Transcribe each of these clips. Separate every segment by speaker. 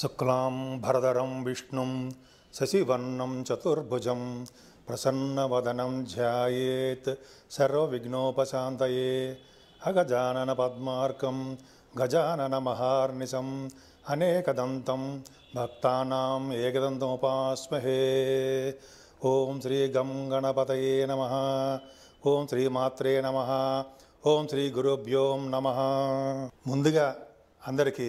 Speaker 1: शुक्लां भरदरं विष्णुं शशिवर्णं चतुर्भुजं प्रसन्नवदनं ध्यायेत् सर्वविघ्नोपशान्तये अगजाननपद्मार्कं गजाननमहार्निशम् अनेकदन्तं भक्तानाम् एकदन्तमुपास्महे ॐ गणपतये नमः ॐ श्रीमात्रे नमः ॐ श्रीगुरुभ्यों नमः मुदि अन्दरिकी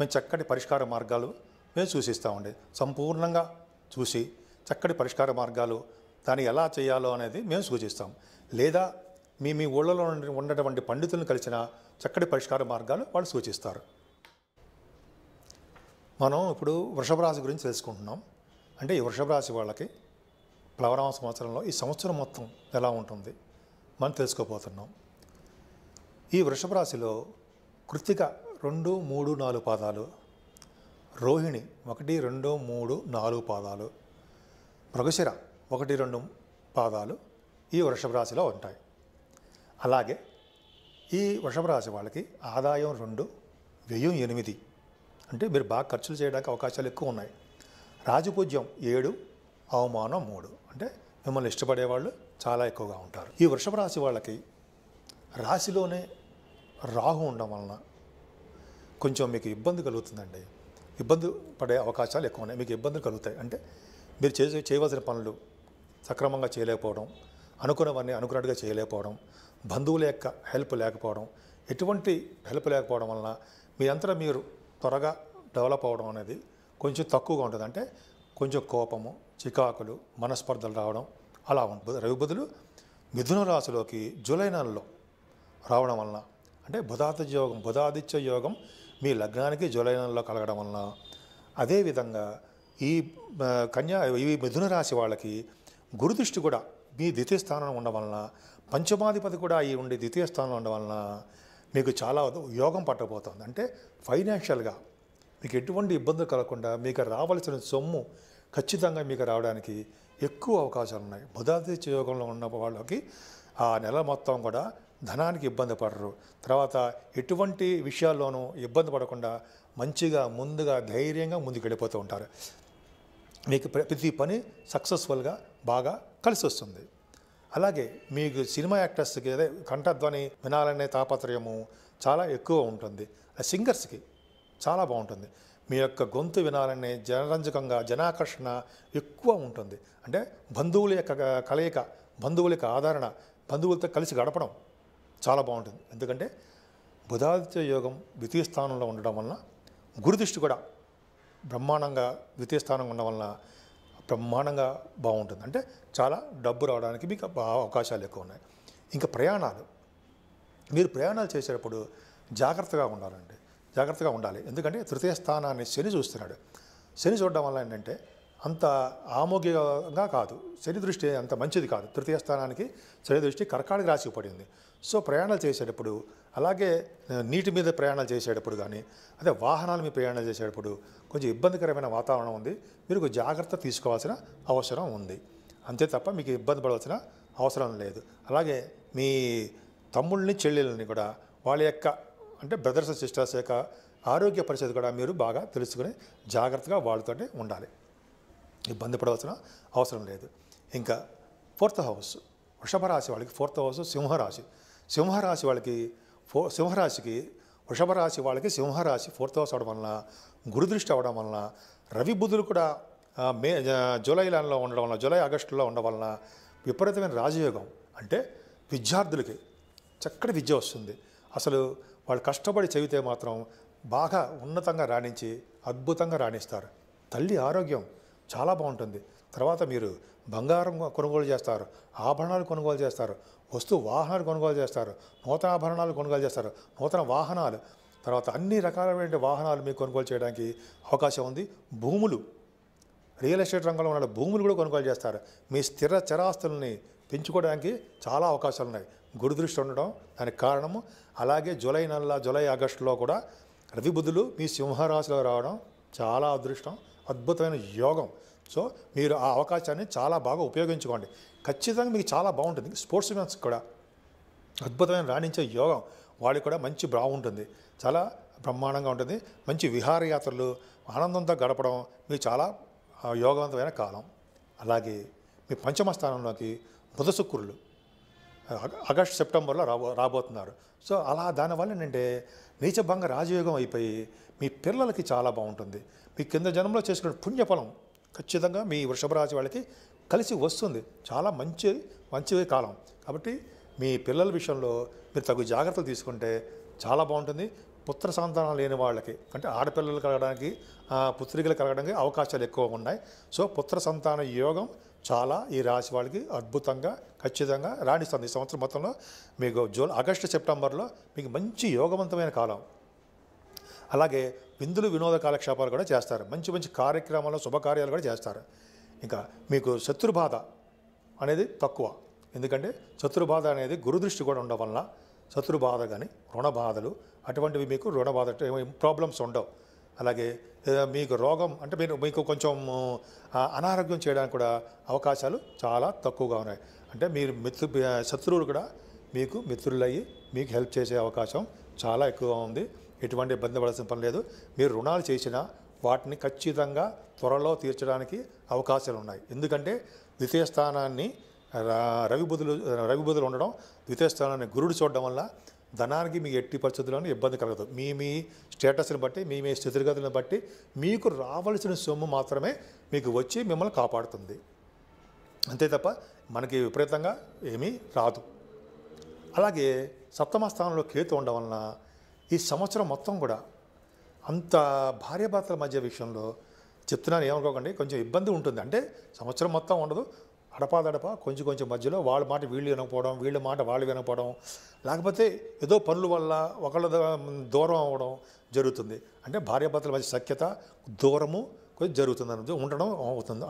Speaker 1: మేము చక్కటి పరిష్కార మార్గాలు మేము చూసిస్తూ ఉండే సంపూర్ణంగా చూసి చక్కటి పరిష్కార మార్గాలు దాన్ని ఎలా చేయాలో అనేది మేము సూచిస్తాం లేదా మీ మీ ఊళ్ళలో ఉండేటువంటి పండితులను కలిసిన చక్కటి పరిష్కార మార్గాలు వాళ్ళు సూచిస్తారు మనం ఇప్పుడు వృషభ రాశి గురించి తెలుసుకుంటున్నాం అంటే ఈ వృషభ రాశి వాళ్ళకి ప్లవరామ సంవత్సరంలో ఈ సంవత్సరం మొత్తం ఎలా ఉంటుంది మనం తెలుసుకోబోతున్నాం ఈ వృషభ రాశిలో కృత్తిక రెండు మూడు నాలుగు పాదాలు రోహిణి ఒకటి రెండు మూడు నాలుగు పాదాలు మృగశిర ఒకటి రెండు పాదాలు ఈ వృషభ రాశిలో ఉంటాయి అలాగే ఈ వృషభ రాశి వాళ్ళకి ఆదాయం రెండు వ్యయం ఎనిమిది అంటే మీరు బాగా ఖర్చులు చేయడానికి అవకాశాలు ఎక్కువ ఉన్నాయి రాజపూజ్యం ఏడు అవమానం మూడు అంటే మిమ్మల్ని ఇష్టపడేవాళ్ళు చాలా ఎక్కువగా ఉంటారు ఈ వృషభ రాశి వాళ్ళకి రాశిలోనే రాహు ఉండడం వలన కొంచెం మీకు ఇబ్బంది కలుగుతుందండి ఇబ్బంది పడే అవకాశాలు ఎక్కువ ఉన్నాయి మీకు ఇబ్బందులు కలుగుతాయి అంటే మీరు చేసే చేయవలసిన పనులు సక్రమంగా చేయలేకపోవడం అనుకున్నవన్నీ అనుకున్నట్టుగా చేయలేకపోవడం బంధువుల యొక్క హెల్ప్ లేకపోవడం ఎటువంటి హెల్ప్ లేకపోవడం వలన మీ అంతా మీరు త్వరగా డెవలప్ అవడం అనేది కొంచెం తక్కువగా ఉంటుంది అంటే కొంచెం కోపము చికాకులు మనస్పర్ధలు రావడం అలా ఉంటుంది రవి బదులు మిథున రాశిలోకి జూలై నెలలో రావడం వలన అంటే బుధాదిత్య యోగం బుధాదిత్య యోగం మీ లగ్నానికి జూలై నెలలో కలగడం వలన అదేవిధంగా ఈ కన్యా ఈ మిథున రాశి వాళ్ళకి గురుదృష్టి కూడా మీ ద్వితీయ స్థానంలో ఉండడం వలన పంచమాధిపతి కూడా ఈ ఉండే ద్వితీయ స్థానంలో ఉండడం వలన మీకు చాలా యోగం పట్టబోతుంది అంటే ఫైనాన్షియల్గా మీకు ఎటువంటి ఇబ్బందులు కలగకుండా మీకు రావాల్సిన సొమ్ము ఖచ్చితంగా మీకు రావడానికి ఎక్కువ అవకాశాలు ఉన్నాయి బుధాదిత్య యోగంలో ఉన్న వాళ్ళకి ఆ నెల మొత్తం కూడా ధనానికి ఇబ్బంది పడరు తర్వాత ఎటువంటి విషయాల్లోనూ ఇబ్బంది పడకుండా మంచిగా ముందుగా ధైర్యంగా వెళ్ళిపోతూ ఉంటారు మీకు ప్రతి పని సక్సెస్ఫుల్గా బాగా కలిసి వస్తుంది అలాగే మీకు సినిమా యాక్టర్స్కి అదే కంఠధ్వని వినాలనే తాపత్రయము చాలా ఎక్కువ ఉంటుంది సింగర్స్కి చాలా బాగుంటుంది మీ యొక్క గొంతు వినాలనే జనరంజకంగా జనాకర్షణ ఎక్కువ ఉంటుంది అంటే బంధువుల యొక్క కలయిక బంధువుల యొక్క ఆదరణ బంధువులతో కలిసి గడపడం చాలా బాగుంటుంది ఎందుకంటే బుధాదిత్య యోగం ద్వితీయ స్థానంలో ఉండడం వలన గురుదృష్టి కూడా బ్రహ్మాండంగా ద్వితీయ స్థానం ఉండడం వలన బ్రహ్మాండంగా బాగుంటుంది అంటే చాలా డబ్బు రావడానికి మీకు అవకాశాలు ఎక్కువ ఉన్నాయి ఇంకా ప్రయాణాలు మీరు ప్రయాణాలు చేసేటప్పుడు జాగ్రత్తగా ఉండాలండి జాగ్రత్తగా ఉండాలి ఎందుకంటే తృతీయ స్థానాన్ని శని చూస్తున్నాడు శని చూడడం వల్ల ఏంటంటే అంత ఆమోగ్యంగా కాదు శని దృష్టి అంత మంచిది కాదు తృతీయ స్థానానికి శని దృష్టి కర్కాటక రాశికి పడింది సో ప్రయాణాలు చేసేటప్పుడు అలాగే నీటి మీద ప్రయాణాలు చేసేటప్పుడు కానీ అదే వాహనాల మీద ప్రయాణాలు చేసేటప్పుడు కొంచెం ఇబ్బందికరమైన వాతావరణం ఉంది మీరు జాగ్రత్త తీసుకోవాల్సిన అవసరం ఉంది అంతే తప్ప మీకు ఇబ్బంది పడవలసిన అవసరం లేదు అలాగే మీ తమ్ముళ్ళని చెల్లెళ్ళని కూడా వాళ్ళ యొక్క అంటే బ్రదర్స్ సిస్టర్స్ యొక్క ఆరోగ్య పరిస్థితి కూడా మీరు బాగా తెలుసుకుని జాగ్రత్తగా వాళ్ళతోనే ఉండాలి ఇబ్బంది పడవలసిన అవసరం లేదు ఇంకా ఫోర్త్ హౌస్ వృషభ రాశి వాళ్ళకి ఫోర్త్ హౌస్ సింహరాశి సింహరాశి వాళ్ళకి ఫో సింహరాశికి వృషభరాశి వాళ్ళకి సింహరాశి ఫోర్త్ హౌస్ అవడం వలన గురుదృష్టి అవడం వలన రవి బుధులు కూడా మే జూలై లైన్లో ఉండడం వలన జూలై ఆగస్టులో ఉండడం వలన విపరీతమైన రాజయోగం అంటే విద్యార్థులకి చక్కటి విద్య వస్తుంది అసలు వాళ్ళు కష్టపడి చదివితే మాత్రం బాగా ఉన్నతంగా రాణించి అద్భుతంగా రాణిస్తారు తల్లి ఆరోగ్యం చాలా బాగుంటుంది తర్వాత మీరు బంగారం కొనుగోలు చేస్తారు ఆభరణాలు కొనుగోలు చేస్తారు వస్తు వాహనాలు కొనుగోలు చేస్తారు నూతన ఆభరణాలు కొనుగోలు చేస్తారు నూతన వాహనాలు తర్వాత అన్ని రకాలైన వాహనాలు మీకు కొనుగోలు చేయడానికి అవకాశం ఉంది భూములు రియల్ ఎస్టేట్ రంగంలో ఉన్న భూములు కూడా కొనుగోలు చేస్తారు మీ స్థిర చరాస్తుల్ని పెంచుకోవడానికి చాలా అవకాశాలు ఉన్నాయి గురుదృష్టి ఉండడం దానికి కారణము అలాగే జూలై నెల జూలై ఆగస్టులో కూడా బుద్ధులు మీ సింహరాశిలో రావడం చాలా అదృష్టం అద్భుతమైన యోగం సో మీరు ఆ అవకాశాన్ని చాలా బాగా ఉపయోగించుకోండి ఖచ్చితంగా మీకు చాలా బాగుంటుంది స్పోర్ట్స్ మెన్స్ కూడా అద్భుతమైన రాణించే యోగం వాళ్ళు కూడా మంచి బాగుంటుంది చాలా బ్రహ్మాండంగా ఉంటుంది మంచి విహారయాత్రలు ఆనందంతో గడపడం మీకు చాలా యోగవంతమైన కాలం అలాగే మీ పంచమ స్థానంలోకి బుధ శుక్రులు ఆగస్ట్ సెప్టెంబర్లో రాబో రాబోతున్నారు సో అలా దానివల్ల ఏంటంటే నీచభంగ రాజయోగం అయిపోయి మీ పిల్లలకి చాలా బాగుంటుంది మీ కింద జన్మలో చేసుకున్న పుణ్యఫలం ఖచ్చితంగా మీ వృషభ రాశి వాళ్ళకి కలిసి వస్తుంది చాలా మంచి మంచి కాలం కాబట్టి మీ పిల్లల విషయంలో మీరు తగు జాగ్రత్తలు తీసుకుంటే చాలా బాగుంటుంది పుత్ర సంతానం లేని వాళ్ళకి అంటే ఆడపిల్లలు కలగడానికి పుత్రికలు కలగడానికి అవకాశాలు ఎక్కువ ఉన్నాయి సో పుత్ర సంతాన యోగం చాలా ఈ రాశి వాళ్ళకి అద్భుతంగా ఖచ్చితంగా రాణిస్తుంది ఈ సంవత్సరం మొత్తంలో మీకు జూలై ఆగస్టు సెప్టెంబర్లో మీకు మంచి యోగవంతమైన కాలం అలాగే విందులు వినోద కాలక్షేపాలు కూడా చేస్తారు మంచి మంచి కార్యక్రమాలు శుభకార్యాలు కూడా చేస్తారు ఇంకా మీకు శత్రుబాధ అనేది తక్కువ ఎందుకంటే శత్రుబాధ అనేది గురుదృష్టి కూడా ఉండడం వలన శత్రుబాధ కానీ రుణబాధలు అటువంటివి మీకు రుణబాధ ప్రాబ్లమ్స్ ఉండవు అలాగే మీకు రోగం అంటే మీరు మీకు కొంచెం అనారోగ్యం చేయడానికి కూడా అవకాశాలు చాలా తక్కువగా ఉన్నాయి అంటే మీరు మిత్రు శత్రువులు కూడా మీకు మిత్రులయ్యి మీకు హెల్ప్ చేసే అవకాశం చాలా ఎక్కువగా ఉంది ఎటువంటి ఇబ్బంది పడాల్సిన పని లేదు మీరు రుణాలు చేసినా వాటిని ఖచ్చితంగా త్వరలో తీర్చడానికి అవకాశాలు ఉన్నాయి ఎందుకంటే ద్వితీయ స్థానాన్ని రవిబుధులు రవిబుధులు ఉండడం ద్వితీయ స్థానాన్ని గురుడు చూడడం వల్ల ధనానికి మీ ఎట్టి పరిస్థితుల్లోనూ ఇబ్బంది కలగదు మీ మీ స్టేటస్ని బట్టి మీ మీ స్థితిగతులను బట్టి మీకు రావాల్సిన సొమ్ము మాత్రమే మీకు వచ్చి మిమ్మల్ని కాపాడుతుంది అంతే తప్ప మనకి విపరీతంగా ఏమీ రాదు అలాగే సప్తమ స్థానంలో కేతు ఉండడం వలన ఈ సంవత్సరం మొత్తం కూడా అంత భార్యాభర్తల మధ్య విషయంలో చెప్తున్నాను ఏమనుకోకండి కొంచెం ఇబ్బంది ఉంటుంది అంటే సంవత్సరం మొత్తం ఉండదు అడపాదడప కొంచెం కొంచెం మధ్యలో వాళ్ళ మాట వీళ్ళు వినకపోవడం వీళ్ళ మాట వాళ్ళు వినకపోవడం లేకపోతే ఏదో పనుల వల్ల ఒకళ్ళ దూరం అవ్వడం జరుగుతుంది అంటే భార్యాభర్తల మధ్య సఖ్యత దూరము కొంచెం జరుగుతుంది అనేది ఉండడం అవుతుంది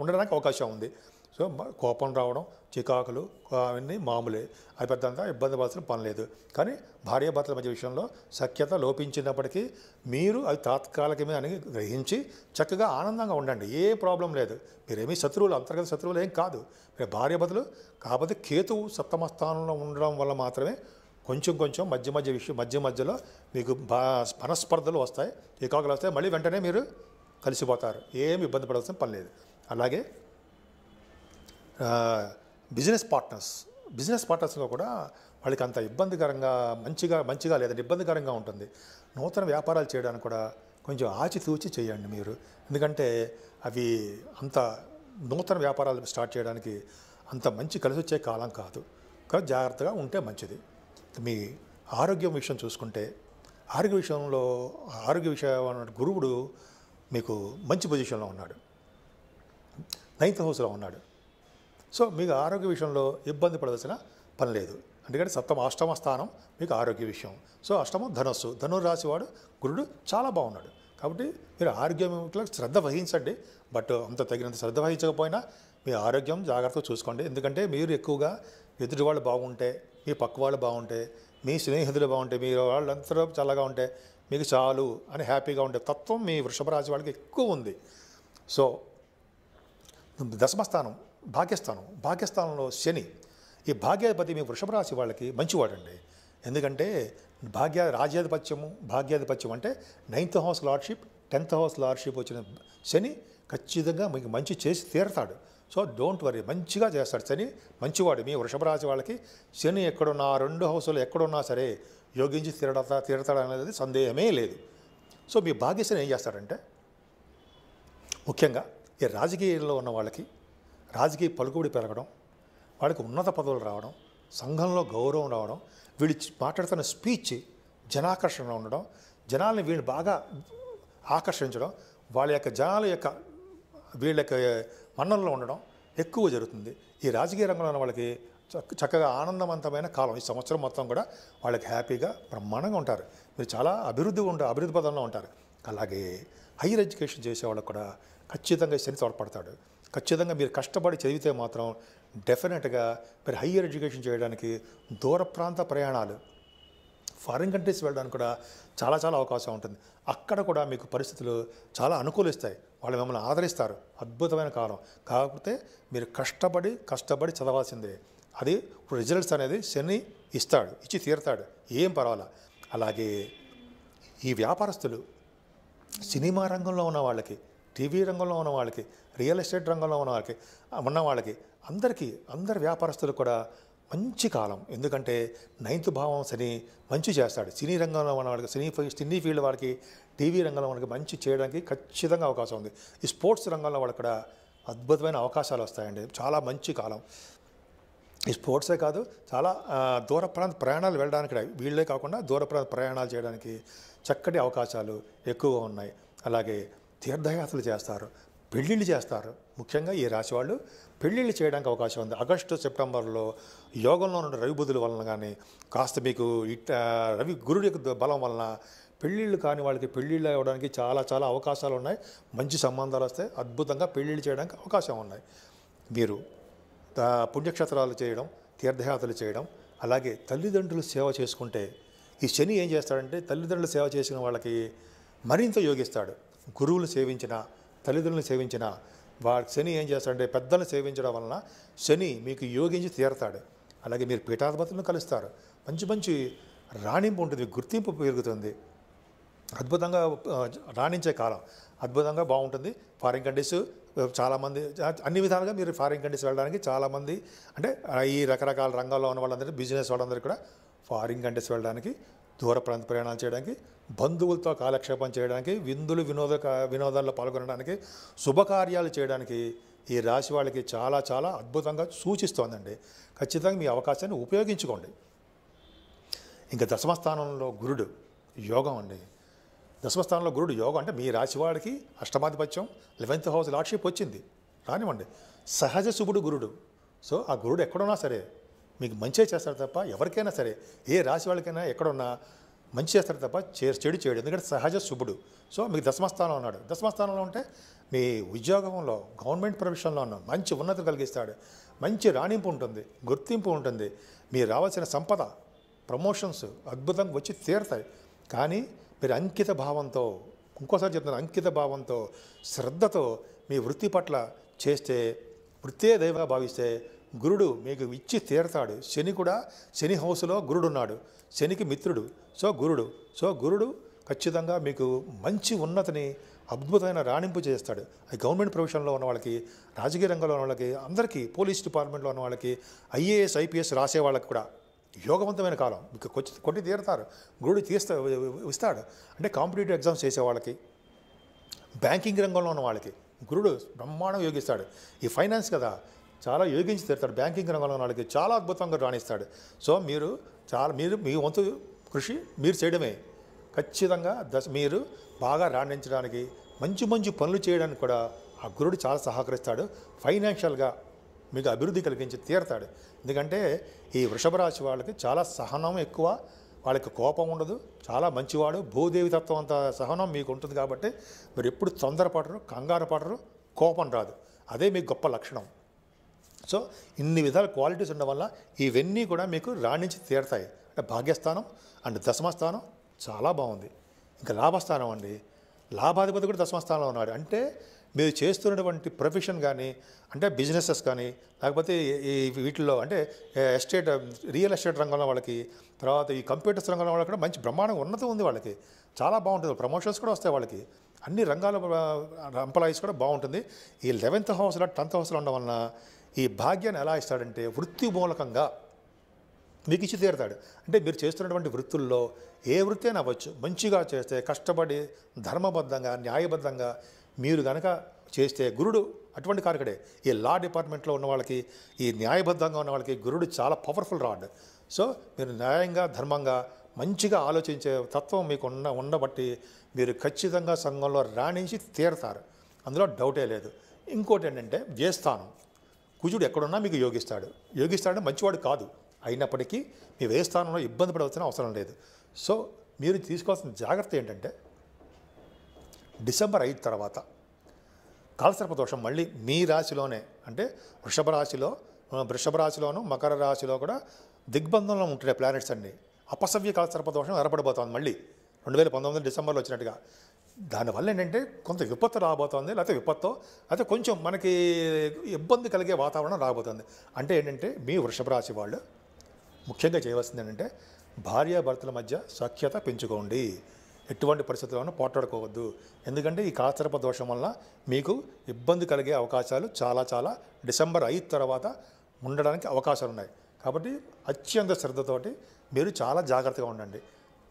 Speaker 1: ఉండడానికి అవకాశం ఉంది సో కోపం రావడం చికాకులు అవన్నీ మామూలే అది పెద్దంతా ఇబ్బంది పడాల్సిన పని లేదు కానీ భార్యాభర్తల మధ్య విషయంలో సఖ్యత లోపించినప్పటికీ మీరు అది తాత్కాలికమే అని గ్రహించి చక్కగా ఆనందంగా ఉండండి ఏ ప్రాబ్లం లేదు మీరేమీ శత్రువులు అంతర్గత శత్రువులు ఏం కాదు మీరు భార్యాభర్తలు కాకపోతే కేతువు సప్తమ స్థానంలో ఉండడం వల్ల మాత్రమే కొంచెం కొంచెం మధ్య మధ్య విషయం మధ్య మధ్యలో మీకు మనస్పర్ధలు వస్తాయి చికాకులు వస్తాయి మళ్ళీ వెంటనే మీరు కలిసిపోతారు ఏమి ఇబ్బంది పడాల్సిన పని లేదు అలాగే బిజినెస్ పార్ట్నర్స్ బిజినెస్ పార్ట్నర్స్లో కూడా వాళ్ళకి అంత ఇబ్బందికరంగా మంచిగా మంచిగా లేదంటే ఇబ్బందికరంగా ఉంటుంది నూతన వ్యాపారాలు చేయడానికి కూడా కొంచెం ఆచితూచి చేయండి మీరు ఎందుకంటే అవి అంత నూతన వ్యాపారాలు స్టార్ట్ చేయడానికి అంత మంచి కలిసి వచ్చే కాలం కాదు కానీ జాగ్రత్తగా ఉంటే మంచిది మీ ఆరోగ్యం విషయం చూసుకుంటే ఆరోగ్య విషయంలో ఆరోగ్య విషయం గురువుడు మీకు మంచి పొజిషన్లో ఉన్నాడు నైన్త్ హౌస్లో ఉన్నాడు సో మీకు ఆరోగ్య విషయంలో ఇబ్బంది పడవలసిన పని లేదు ఎందుకంటే సప్తమ అష్టమ స్థానం మీకు ఆరోగ్య విషయం సో అష్టమం ధనస్సు ధనుర్ రాశివాడు గురుడు చాలా బాగున్నాడు కాబట్టి మీరు ఆరోగ్యంలో శ్రద్ధ వహించండి బట్ అంత తగినంత శ్రద్ధ వహించకపోయినా మీ ఆరోగ్యం జాగ్రత్తగా చూసుకోండి ఎందుకంటే మీరు ఎక్కువగా ఎదుటి వాళ్ళు బాగుంటే మీ పక్క వాళ్ళు బాగుంటే మీ స్నేహితులు బాగుంటే మీ వాళ్ళంతా చల్లగా ఉంటే మీకు చాలు అని హ్యాపీగా ఉండే తత్వం మీ వృషభ రాశి వాళ్ళకి ఎక్కువ ఉంది సో దశమస్థానం భాగ్యస్థానం భాగ్యస్థానంలో శని ఈ భాగ్యాధిపతి మీ వృషభ రాశి వాళ్ళకి మంచివాడండి ఎందుకంటే భాగ్య రాజ్యాధిపత్యము భాగ్యాధిపత్యం అంటే ninth house lordship tenth house lordship వచ్చిన శని ఖచ్చితంగా మీకు మంచి చేసి తీరతాడు సో డోంట్ వరీ మంచిగా చేస్తాడు శని మంచివాడు మీ వృషభ రాశి వాళ్ళకి శని ఎక్కడున్నా రెండు హౌసులు ఎక్కడున్నా సరే యోగించి తీరడతా తీరతాడు అనేది సందేహమే లేదు సో మీ భాగ్యశని ఏం చేస్తాడంటే ముఖ్యంగా ఈ రాజకీయాల్లో ఉన్న వాళ్ళకి రాజకీయ పలుకుబడి పెరగడం వాళ్ళకి ఉన్నత పదవులు రావడం సంఘంలో గౌరవం రావడం వీళ్ళు మాట్లాడుతున్న స్పీచ్ జనాకర్షణలో ఉండడం జనాల్ని వీళ్ళు బాగా ఆకర్షించడం వాళ్ళ యొక్క జనాల యొక్క వీళ్ళ యొక్క మన్ననలో ఉండడం ఎక్కువ జరుగుతుంది ఈ రాజకీయ రంగంలో వాళ్ళకి చక్కగా ఆనందవంతమైన కాలం ఈ సంవత్సరం మొత్తం కూడా వాళ్ళకి హ్యాపీగా బ్రహ్మాండంగా ఉంటారు మీరు చాలా అభివృద్ధి ఉంటారు అభివృద్ధి పదంలో ఉంటారు అలాగే హైయర్ ఎడ్యుకేషన్ చేసే వాళ్ళకు కూడా ఖచ్చితంగా శని తోడ్పడతాడు ఖచ్చితంగా మీరు కష్టపడి చదివితే మాత్రం డెఫినెట్గా మీరు హయ్యర్ ఎడ్యుకేషన్ చేయడానికి దూర ప్రాంత ప్రయాణాలు ఫారిన్ కంట్రీస్ వెళ్ళడానికి కూడా చాలా చాలా అవకాశం ఉంటుంది అక్కడ కూడా మీకు పరిస్థితులు చాలా అనుకూలిస్తాయి వాళ్ళు మిమ్మల్ని ఆదరిస్తారు అద్భుతమైన కాలం కాకపోతే మీరు కష్టపడి కష్టపడి చదవాల్సిందే అది రిజల్ట్స్ అనేది శని ఇస్తాడు ఇచ్చి తీరుతాడు ఏం పర్వాలా అలాగే ఈ వ్యాపారస్తులు సినిమా రంగంలో ఉన్న వాళ్ళకి టీవీ రంగంలో ఉన్న వాళ్ళకి రియల్ ఎస్టేట్ రంగంలో ఉన్న వాళ్ళకి ఉన్న వాళ్ళకి అందరికీ అందరు వ్యాపారస్తులకు కూడా మంచి కాలం ఎందుకంటే నైన్త్ భావం శని మంచి చేస్తాడు సినీ రంగంలో ఉన్న వాళ్ళకి సినీ సినీ ఫీల్డ్ వాళ్ళకి టీవీ రంగంలో వాళ్ళకి మంచి చేయడానికి ఖచ్చితంగా అవకాశం ఉంది ఈ స్పోర్ట్స్ రంగంలో వాళ్ళకి కూడా అద్భుతమైన అవకాశాలు వస్తాయండి చాలా మంచి కాలం ఈ స్పోర్ట్సే కాదు చాలా దూర ప్రాంత ప్రయాణాలు వెళ్ళడానికి వీళ్ళే కాకుండా దూర ప్రాంత ప్రయాణాలు చేయడానికి చక్కటి అవకాశాలు ఎక్కువగా ఉన్నాయి అలాగే తీర్థయాత్రలు చేస్తారు పెళ్ళిళ్ళు చేస్తారు ముఖ్యంగా ఈ రాశి వాళ్ళు పెళ్ళిళ్ళు చేయడానికి అవకాశం ఉంది ఆగస్టు సెప్టెంబర్లో యోగంలో ఉన్న రవి బుధుల వలన కానీ కాస్త మీకు ఇట్ రవి గురుడి యొక్క బలం వలన పెళ్ళిళ్ళు కాని వాళ్ళకి పెళ్ళిళ్ళు అవ్వడానికి చాలా చాలా అవకాశాలు ఉన్నాయి మంచి సంబంధాలు వస్తే అద్భుతంగా పెళ్ళిళ్ళు చేయడానికి అవకాశం ఉన్నాయి మీరు పుణ్యక్షేత్రాలు చేయడం తీర్థయాత్రలు చేయడం అలాగే తల్లిదండ్రులు సేవ చేసుకుంటే ఈ శని ఏం చేస్తాడంటే తల్లిదండ్రులు సేవ చేసిన వాళ్ళకి మరింత యోగిస్తాడు గురువులు సేవించిన తల్లిదండ్రులను సేవించిన వా శని ఏం చేస్తాడంటే పెద్దలను సేవించడం వలన శని మీకు యోగించి తీరతాడు అలాగే మీరు పీఠాధిపతులను కలుస్తారు మంచి మంచి రాణింపు ఉంటుంది గుర్తింపు పెరుగుతుంది అద్భుతంగా రాణించే కాలం అద్భుతంగా బాగుంటుంది ఫారిన్ కంట్రీస్ చాలామంది అన్ని విధాలుగా మీరు ఫారిన్ కంట్రీస్ వెళ్ళడానికి చాలామంది అంటే ఈ రకరకాల రంగాల్లో ఉన్న వాళ్ళందరికీ బిజినెస్ వాళ్ళందరికీ కూడా ఫారిన్ కంట్రీస్ వెళ్ళడానికి దూర ప్రాంత ప్రయాణాలు చేయడానికి బంధువులతో కాలక్షేపం చేయడానికి విందులు వినోద వినోదాల్లో పాల్గొనడానికి శుభకార్యాలు చేయడానికి ఈ రాశి వాళ్ళకి చాలా చాలా అద్భుతంగా సూచిస్తోందండి ఖచ్చితంగా మీ అవకాశాన్ని ఉపయోగించుకోండి ఇంకా దశమస్థానంలో గురుడు యోగం అండి దశమస్థానంలో గురుడు యోగం అంటే మీ రాశివాడికి అష్టమాధిపత్యం లెవెన్త్ హౌస్ లార్డ్షిప్ వచ్చింది రానివ్వండి సహజ శుభుడు గురుడు సో ఆ గురుడు ఎక్కడున్నా సరే మీకు మంచిగా చేస్తారు తప్ప ఎవరికైనా సరే ఏ రాశి వాళ్ళకైనా ఎక్కడున్నా మంచి చేస్తాడు తప్ప చే చెడు చేయడు ఎందుకంటే సహజ శుభుడు సో మీకు దశమస్థానం ఉన్నాడు దశమస్థానంలో ఉంటే మీ ఉద్యోగంలో గవర్నమెంట్ ప్రొఫెషన్లో ఉన్న మంచి ఉన్నత కలిగిస్తాడు మంచి రాణింపు ఉంటుంది గుర్తింపు ఉంటుంది మీరు రావాల్సిన సంపద ప్రమోషన్స్ అద్భుతంగా వచ్చి తీరుతాయి కానీ మీరు అంకిత భావంతో ఇంకోసారి చెప్తున్న అంకిత భావంతో శ్రద్ధతో మీ వృత్తి పట్ల చేస్తే వృత్తే దైవంగా భావిస్తే గురుడు మీకు ఇచ్చి తీరతాడు శని కూడా శని హౌస్లో గురుడున్నాడు శనికి మిత్రుడు సో గురుడు సో గురుడు ఖచ్చితంగా మీకు మంచి ఉన్నతిని అద్భుతమైన రాణింపు చేస్తాడు అది గవర్నమెంట్ ప్రొఫెషన్లో ఉన్న వాళ్ళకి రాజకీయ రంగంలో ఉన్న వాళ్ళకి అందరికీ పోలీస్ డిపార్ట్మెంట్లో ఉన్న వాళ్ళకి ఐఏఎస్ ఐపీఎస్ రాసే వాళ్ళకి కూడా యోగవంతమైన కాలం మీకు కొచ్చి కొట్టి తీరుతారు గురుడు తీస్తా ఇస్తాడు అంటే కాంపిటేటివ్ ఎగ్జామ్స్ చేసే వాళ్ళకి బ్యాంకింగ్ రంగంలో ఉన్న వాళ్ళకి గురుడు బ్రహ్మాండం యోగిస్తాడు ఈ ఫైనాన్స్ కదా చాలా యోగించి తీరుతాడు బ్యాంకింగ్ రంగంలో వాళ్ళకి చాలా అద్భుతంగా రాణిస్తాడు సో మీరు చాలా మీరు మీ వంతు కృషి మీరు చేయడమే ఖచ్చితంగా దశ మీరు బాగా రాణించడానికి మంచి మంచి పనులు చేయడానికి కూడా ఆ గురుడు చాలా సహకరిస్తాడు ఫైనాన్షియల్గా మీకు అభివృద్ధి కలిగించి తీరతాడు ఎందుకంటే ఈ వృషభ రాశి వాళ్ళకి చాలా సహనం ఎక్కువ వాళ్ళకి కోపం ఉండదు చాలా మంచివాడు భూదేవి తత్వం అంత సహనం మీకు ఉంటుంది కాబట్టి మీరు ఎప్పుడు తొందరపడరు కంగారు పడరు కోపం రాదు అదే మీకు గొప్ప లక్షణం సో ఇన్ని విధాల క్వాలిటీస్ ఉండడం వల్ల ఇవన్నీ కూడా మీకు రాణించి తీరతాయి అంటే భాగ్యస్థానం అండ్ దశమస్థానం చాలా బాగుంది ఇంకా లాభస్థానం అండి లాభాధిపతి కూడా దశమస్థానంలో ఉన్నాడు అంటే మీరు చేస్తున్నటువంటి ప్రొఫెషన్ కానీ అంటే బిజినెసెస్ కానీ లేకపోతే ఈ వీటిల్లో అంటే ఎస్టేట్ రియల్ ఎస్టేట్ రంగంలో వాళ్ళకి తర్వాత ఈ కంప్యూటర్స్ రంగంలో వాళ్ళకి కూడా మంచి బ్రహ్మాండం ఉన్నత ఉంది వాళ్ళకి చాలా బాగుంటుంది ప్రమోషన్స్ కూడా వస్తాయి వాళ్ళకి అన్ని రంగాల ఎంప్లాయీస్ కూడా బాగుంటుంది ఈ లెవెన్త్ హౌస్లో టెన్త్ హౌస్లో ఉండడం వలన ఈ భాగ్యాన్ని ఎలా ఇస్తాడంటే వృత్తి మూలకంగా మీకు ఇచ్చి తీరుతాడు అంటే మీరు చేస్తున్నటువంటి వృత్తుల్లో ఏ వృత్తి అయినా అవ్వచ్చు మంచిగా చేస్తే కష్టపడి ధర్మబద్ధంగా న్యాయబద్ధంగా మీరు కనుక చేస్తే గురుడు అటువంటి కారకుడే ఈ లా డిపార్ట్మెంట్లో ఉన్న వాళ్ళకి ఈ న్యాయబద్ధంగా ఉన్న వాళ్ళకి గురుడు చాలా పవర్ఫుల్ రాడ్ సో మీరు న్యాయంగా ధర్మంగా మంచిగా ఆలోచించే తత్వం మీకు ఉన్న ఉండబట్టి మీరు ఖచ్చితంగా సంఘంలో రాణించి తీరతారు అందులో డౌటే లేదు ఇంకోటి ఏంటంటే వ్యస్థానం కుజుడు ఎక్కడున్నా మీకు యోగిస్తాడు యోగిస్తాడు మంచివాడు కాదు అయినప్పటికీ మీ ఏ స్థానంలో ఇబ్బంది పడవలసిన అవసరం లేదు సో మీరు తీసుకోవాల్సిన జాగ్రత్త ఏంటంటే డిసెంబర్ ఐదు తర్వాత కాలసర్ప దోషం మళ్ళీ మీ రాశిలోనే అంటే వృషభ రాశిలో వృషభ రాశిలోను మకర రాశిలో కూడా దిగ్బంధంలో ఉంటున్నాయి ప్లానెట్స్ అన్నీ అపసవ్య కాలసర్ప దోషం ఏర్పడిపోతుంది మళ్ళీ రెండు వేల పంతొమ్మిది డిసెంబర్లో వచ్చినట్టుగా దానివల్ల ఏంటంటే కొంత విపత్తు రాబోతోంది లేకపోతే విపత్తు అయితే కొంచెం మనకి ఇబ్బంది కలిగే వాతావరణం రాబోతుంది అంటే ఏంటంటే మీ వృషభ రాశి వాళ్ళు ముఖ్యంగా చేయవలసింది ఏంటంటే భార్యాభర్తల మధ్య సఖ్యత పెంచుకోండి ఎటువంటి పరిస్థితుల్లోనూ పోట్లాడుకోవద్దు ఎందుకంటే ఈ కాచరప దోషం వల్ల మీకు ఇబ్బంది కలిగే అవకాశాలు చాలా చాలా డిసెంబర్ ఐదు తర్వాత ఉండడానికి అవకాశాలు ఉన్నాయి కాబట్టి అత్యంత శ్రద్ధతోటి మీరు చాలా జాగ్రత్తగా ఉండండి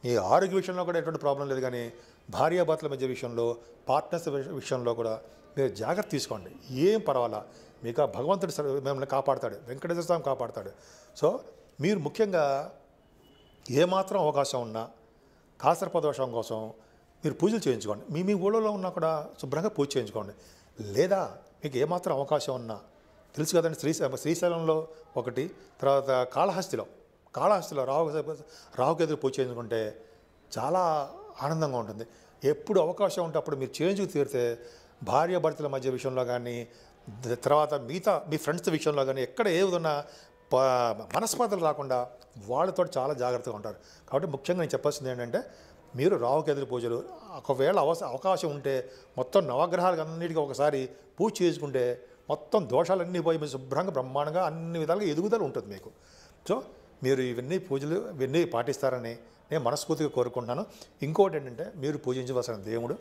Speaker 1: ఈ ఆరోగ్య విషయంలో కూడా ఎటువంటి ప్రాబ్లం లేదు కానీ భార్యాభర్తల మధ్య విషయంలో పార్ట్నర్స్ విషయంలో కూడా మీరు జాగ్రత్త తీసుకోండి ఏం పర్వాలా మీకు ఆ భగవంతుడు మిమ్మల్ని కాపాడతాడు వెంకటేశ్వర స్వామి కాపాడతాడు సో మీరు ముఖ్యంగా ఏమాత్రం అవకాశం ఉన్నా కాసర్ప దోషం కోసం మీరు పూజలు చేయించుకోండి మీ మీ ఊళ్ళో ఉన్నా కూడా శుభ్రంగా పూజ చేయించుకోండి లేదా మీకు ఏమాత్రం అవకాశం ఉన్నా తెలుసు కదండి శ్రీశైలం శ్రీశైలంలో ఒకటి తర్వాత కాళహస్తిలో కాళహస్తిలో రావు ఎదురు పూజ చేయించుకుంటే చాలా ఆనందంగా ఉంటుంది ఎప్పుడు అవకాశం ఉంటే అప్పుడు మీరు చేయించుకు తీరితే భార్యాభర్తల మధ్య విషయంలో కానీ తర్వాత మిగతా మీ ఫ్రెండ్స్ విషయంలో కానీ ఎక్కడ ఏ విధంగా మనస్పాతలు రాకుండా వాళ్ళతో చాలా జాగ్రత్తగా ఉంటారు కాబట్టి ముఖ్యంగా నేను చెప్పాల్సింది ఏంటంటే మీరు రావుకేతుల పూజలు ఒకవేళ అవస అవకాశం ఉంటే మొత్తం నవగ్రహాలకు అన్నిటికీ ఒకసారి పూజ చేసుకుంటే మొత్తం దోషాలన్నీ పోయి మీరు శుభ్రంగా బ్రహ్మాండంగా అన్ని విధాలుగా ఎదుగుదల ఉంటుంది మీకు సో మీరు ఇవన్నీ పూజలు ఇవన్నీ పాటిస్తారని నేను మనస్ఫూర్తిగా కోరుకుంటున్నాను ఇంకోటి ఏంటంటే మీరు పూజించవలసిన దేవుడు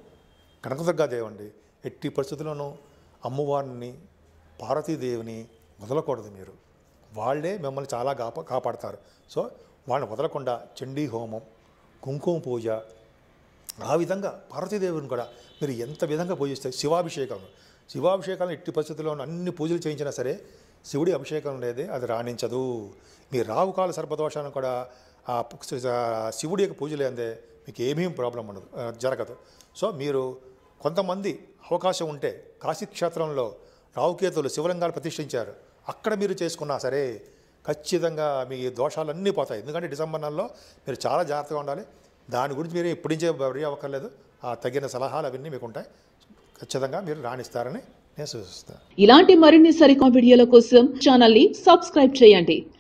Speaker 1: కనకదుర్గాదేవి అండి ఎట్టి పరిస్థితుల్లోనూ అమ్మవారిని పార్వతీదేవిని వదలకూడదు మీరు వాళ్ళే మిమ్మల్ని చాలా కాప కాపాడతారు సో వాళ్ళని వదలకుండా చండీ హోమం కుంకుమ పూజ ఆ విధంగా పార్వతీదేవిని కూడా మీరు ఎంత విధంగా పూజిస్తే శివాభిషేకం శివాభిషేకాలను ఎట్టి పరిస్థితుల్లో అన్ని పూజలు చేయించినా సరే శివుడి అభిషేకం లేదే అది రాణించదు మీ రావుకాల సర్పదోషాన్ని కూడా ఆ శివుడి యొక్క పూజలు అందే మీకు ఏమీ ప్రాబ్లం ఉండదు జరగదు సో మీరు కొంతమంది అవకాశం ఉంటే కాశీక్షేత్రంలో రావుకేతులు శివలింగాలు ప్రతిష్ఠించారు అక్కడ మీరు చేసుకున్నా సరే ఖచ్చితంగా మీ దోషాలన్నీ పోతాయి ఎందుకంటే డిసెంబర్ నెలలో మీరు చాలా జాగ్రత్తగా ఉండాలి దాని గురించి మీరు ఇప్పటి నుంచే వరి అవ్వక్కర్లేదు ఆ తగిన సలహాలు అవన్నీ మీకు ఉంటాయి ఖచ్చితంగా మీరు రాణిస్తారని నేను సూచిస్తాను ఇలాంటి మరిన్ని సరికొత్త వీడియోల కోసం ఛానల్ని సబ్స్క్రైబ్ చేయండి